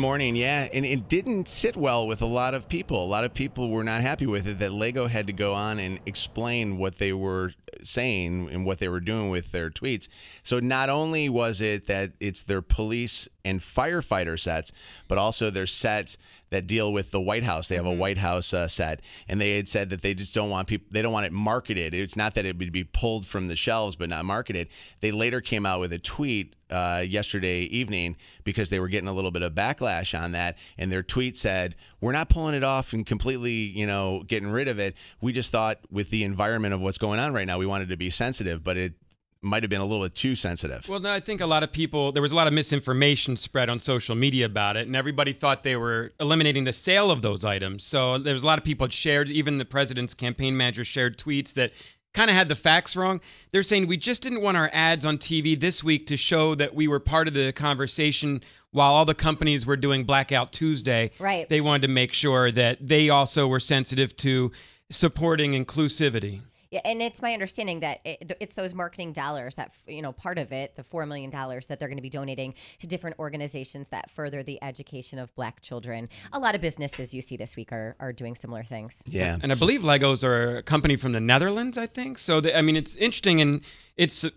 morning, yeah, and it didn't sit well with a lot of people. A lot of people were not happy with it that Lego had to go on and explain what they were saying and what they were doing with their tweets. So not only was it that it's their police and firefighter sets, but also there's sets that deal with the White House. They have mm-hmm. a White House uh, set, and they had said that they just don't want people. They don't want it marketed. It's not that it would be pulled from the shelves, but not marketed. They later came out with a tweet uh, yesterday evening because they were getting a little bit of backlash on that, and their tweet said, "We're not pulling it off and completely, you know, getting rid of it. We just thought with the environment of what's going on right now, we wanted to be sensitive, but it might have been a little bit too sensitive. Well, I think a lot of people there was a lot of misinformation spread on social media about it, and everybody thought they were eliminating the sale of those items. So there was a lot of people had shared, even the president's campaign manager shared tweets that kind of had the facts wrong. They're saying we just didn't want our ads on TV this week to show that we were part of the conversation while all the companies were doing blackout Tuesday. Right. They wanted to make sure that they also were sensitive to supporting inclusivity. Yeah, and it's my understanding that it, it's those marketing dollars that you know part of it, the four million dollars that they're going to be donating to different organizations that further the education of Black children. A lot of businesses you see this week are are doing similar things. Yeah, and I believe Legos are a company from the Netherlands, I think. So I mean, it's interesting and it's uh,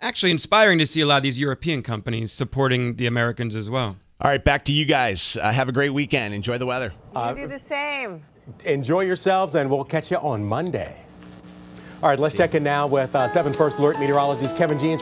actually inspiring to see a lot of these European companies supporting the Americans as well. All right, back to you guys. Uh, have a great weekend. Enjoy the weather. You uh, do the same. Enjoy yourselves, and we'll catch you on Monday. All right, let's check in now with uh, 7 First Alert meteorologist Kevin Jeans.